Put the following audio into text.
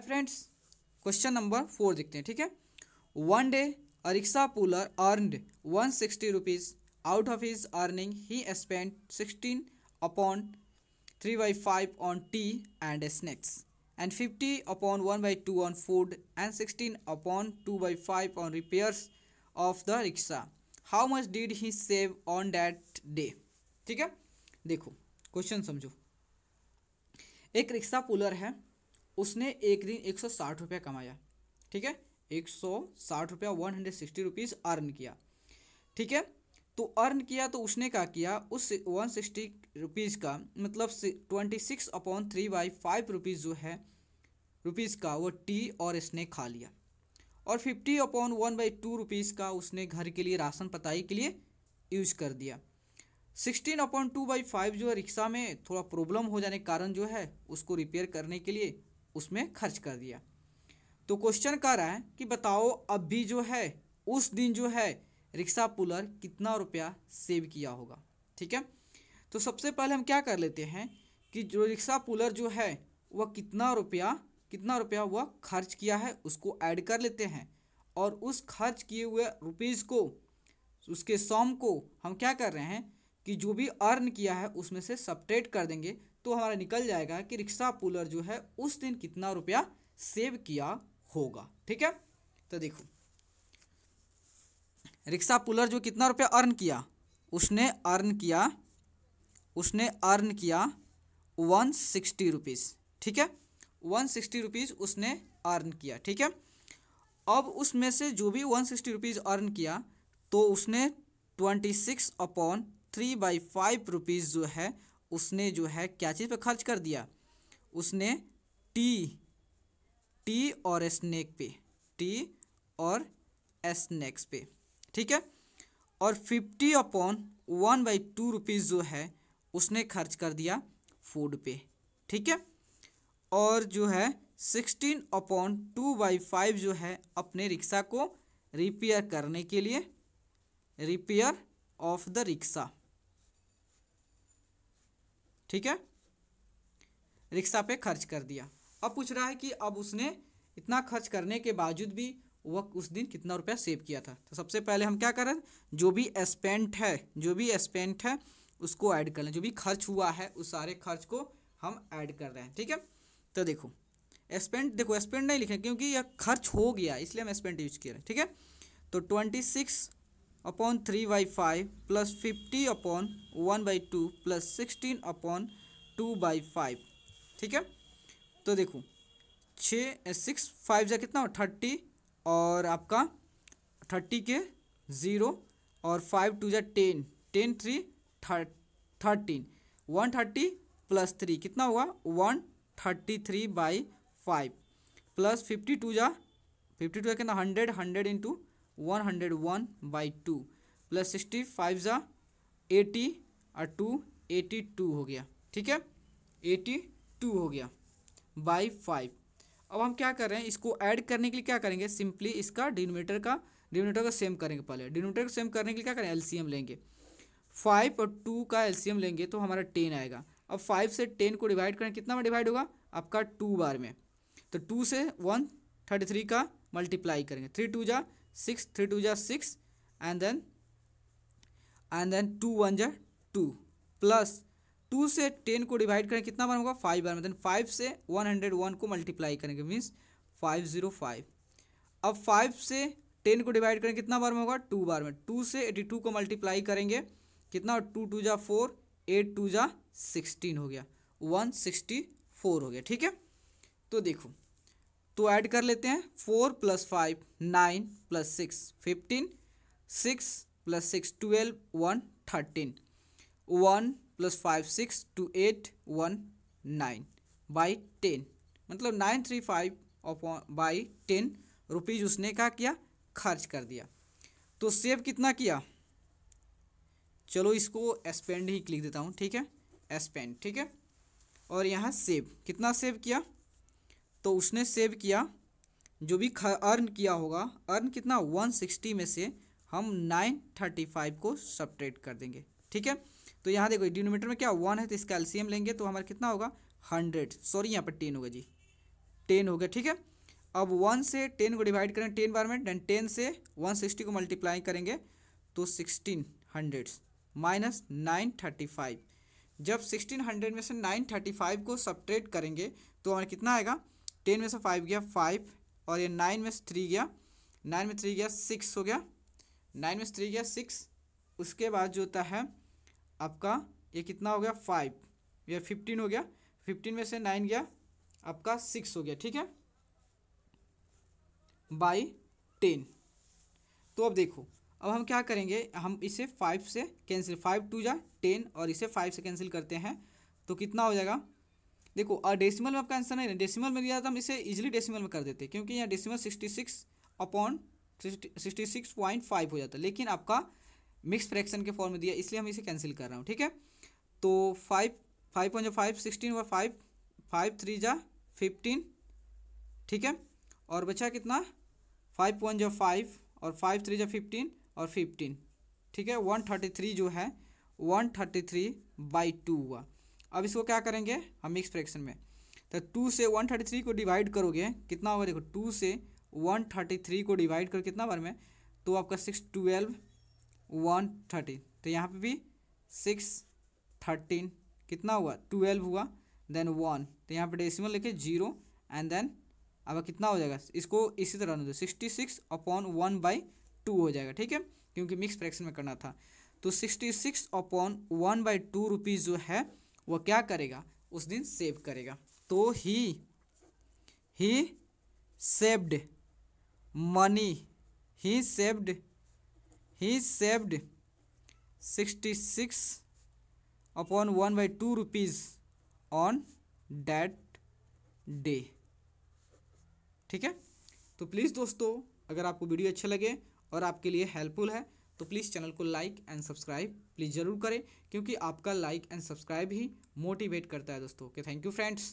है friends question number four देखते हैं ठीक है one day a rickshaw puller earned one sixty rupees out of his earning he spend sixteen upon three by five on tea and snacks and fifty upon one by two on food and sixteen upon two by five on repairs of the rickshaw how much did he save on that day ठीक है देखो question समझो एक rickshaw puller है उसने एक दिन एक सौ साठ रुपया कमाया ठीक है एक सौ साठ रुपया one hundred sixty rupees earn किया ठीक है तो अर्न किया तो उसने क्या किया उस वन सिक्सटी रुपीज़ का मतलब twenty six upon three by five rupees जो है रुपीज़ का वो टी और इसने खा लिया और fifty upon one by two rupees का उसने घर के लिए राशन पताई के लिए यूज कर दिया sixteen upon two by five जो है रिक्शा में थोड़ा प्रॉब्लम हो जाने के कारण जो है उसको रिपेयर करने के लिए उसमें खर्च कर दिया तो क्वेश्चन कह रहा है कि बताओ अब भी जो है उस दिन जो है रिक्शा पुलर कितना रुपया सेव किया होगा ठीक है तो सबसे पहले हम क्या कर लेते हैं कि जो रिक्शा पुलर जो है वह कितना रुपया कितना रुपया वह खर्च किया है उसको ऐड कर लेते हैं और उस खर्च किए हुए रुपीज़ को उसके सॉम को हम क्या कर रहे हैं कि जो भी अर्न किया है उसमें से सपरेट कर देंगे तो हमारा निकल जाएगा कि रिक्शा पुलर जो है उस दिन कितना रुपया सेव किया होगा ठीक है तो देखो रिक्शा पुलर जो कितना रुपया अर्न किया उसने अर्न किया उसने अर्न किया वन सिक्सटी रुपीज़ ठीक है वन सिक्सटी रुपीज़ उसने अर्न किया ठीक है अब उसमें से जो भी वन सिक्सटी रुपीज़ अर्न किया तो उसने twenty six upon three by five rupees जो है उसने जो है क्या चीज़ पे खर्च कर दिया उसने टी टी और स्नैक पे टी और स्नैक्स पे ठीक है और fifty upon one by two rupees जो है उसने खर्च कर दिया फूड पे ठीक है और जो है sixteen upon two by five जो है अपने रिक्शा को रिपेयर करने के लिए रिपेयर ऑफ द रिक्शा ठीक है रिक्शा पे खर्च कर दिया अब पूछ रहा है कि अब उसने इतना खर्च करने के बावजूद भी वह उस दिन कितना रुपया सेव किया था तो सबसे पहले हम क्या करें जो भी एस्पेंट है जो भी एस्पेंट है उसको ऐड कर लें जो भी खर्च हुआ है उस सारे खर्च को हम ऐड कर रहे हैं ठीक है तो देखो एस्पेंट देखो एस्पेंट नहीं लिखे क्योंकि यह खर्च हो गया इसलिए हम एस्पेंट यूज किए ठीक है तो twenty six upon three by five plus fifty upon one by two plus sixteen upon two by five ठीक है तो देखो छः सिक्स फाइव जा कितना थर्टी और आपका थर्टी के ज़ीरो और फाइव टू जा ten ten three thirteen one thirty plus three कितना हुआ one thirty three by five plus fifty two जा फिफ्टी टू जा कितना hundred hundred into one hundred one by two plus sixty five ज़ा eighty और two eighty two हो गया ठीक है एटी टू हो गया बाई फाइव अब हम क्या कर रहे हैं इसको ऐड करने के लिए क्या करेंगे सिंपली इसका डिनोमीटर का डिनोमीटर का सेम करेंगे पहले डिनोमीटर को सेम करने के लिए क्या करें एल लेंगे फाइव और टू का एल लेंगे तो हमारा टेन आएगा अब फाइव से टेन को डिवाइड करें कितना में डिवाइड होगा आपका टू बार में तो टू से वन थर्टी थ्री का मल्टीप्लाई करेंगे थ्री टू जा six three two ja six and then and then two one जा टू प्लस टू से टेन को डिवाइड करें कितना बार होगा फाइव बार देन फाइव से वन हंड्रेड वन को मल्टीप्लाई करेंगे मीन्स फाइव ज़ीरो फाइव अब फाइव से टेन को डिवाइड करें कितना बार में होगा टू बार में टू से एटी टू को मल्टीप्लाई करेंगे कितना टू टू जा फोर एट टू जा सिक्सटीन हो गया वन सिक्सटी फोर हो गया ठीक है तो देखो तो ऐड कर लेते हैं four plus five nine plus six fifteen six plus six twelve one thirteen one plus five six two eight one nine by ten मतलब nine three five upon by ten rupees उसने क्या किया खर्च कर दिया तो सेव कितना किया चलो इसको एसपेंड ही लिख देता हूँ ठीक है एसपेंड ठीक है और यहाँ सेव कितना सेव किया तो उसने सेव किया जो भी अर्न किया होगा अर्न कितना 160 में से हम 935 को सपरेट कर देंगे ठीक है तो यहाँ देखो डिनोमीटर में क्या वन है तो इसका एल्सियम लेंगे तो हमारा कितना होगा हंड्रेड सॉरी यहाँ पर टेन होगा जी टेन हो गया ठीक है अब वन से टेन को डिवाइड करें टेन बार में देन टेन से वन सिक्सटी को मल्टीप्लाई करेंगे तो sixteen hundred minus nine thirty five जब सिक्सटीन हंड्रेड में से नाइन थर्टी फाइव को सपरेट करेंगे तो हमारा कितना आएगा टेन में से फाइव गया फाइव और ये नाइन में से थ्री गया नाइन में थ्री गया सिक्स हो गया नाइन में से थ्री गया सिक्स उसके बाद जो होता है आपका ये कितना हो गया फाइव या फिफ्टीन हो गया फिफ्टीन में से नाइन गया आपका सिक्स हो गया ठीक है बाई टेन तो अब देखो अब हम क्या करेंगे हम इसे फाइव से कैंसिल फाइव टू जा टेन और इसे फाइव से कैंसिल करते हैं तो कितना हो जाएगा देखो और डेसिमल में आपका आंसर नहीं डेसिमल में दिया था हम इसे इजिली डेसिमल में कर देते क्योंकि यहाँ decimal sixty six upon sixty six point five हो जाता लेकिन आपका मिक्स फ्रैक्शन के फॉर्म में दिया इसलिए हम इसे कैंसिल कर रहा हूँ ठीक है तो five five point five sixteen हुआ फाइव फाइव थ्री जा फिफ्टीन ठीक है और बचा कितना फाइव पॉइंट जो फाइव और फाइव थ्री जो फिफ्टीन और फिफ्टीन ठीक है वन थर्टी थ्री जो है one thirty three by two हुआ अब इसको क्या करेंगे हम मिक्स फ्रैक्शन में तो टू से वन थर्टी थ्री को डिवाइड करोगे कितना होगा देखो टू से वन थर्टी थ्री को डिवाइड कर कितना बार में तो आपका सिक्स ट्वेल्व वन थर्टी तो यहाँ पे भी सिक्स थर्टीन कितना हुआ ट्वेल्व हुआ देन वन तो यहाँ पे डेसिमल लिखे जीरो एंड देन अब कितना हो जाएगा इसको इसी तरह sixty six upon one by two हो जाएगा ठीक है क्योंकि मिक्स फ्रैक्शन में करना था तो sixty six upon one by two rupees जो है वह क्या करेगा उस दिन सेव करेगा तो he he saved money he saved he saved sixty six upon one by two rupees on that day ठीक है तो प्लीज़ दोस्तों अगर आपको वीडियो अच्छा लगे और आपके लिए हेल्पफुल है तो प्लीज़ चैनल को लाइक एंड सब्सक्राइब प्लीज़ ज़रूर करें क्योंकि आपका लाइक एंड सब्सक्राइब ही मोटिवेट करता है दोस्तों ओके थैंक यू फ्रेंड्स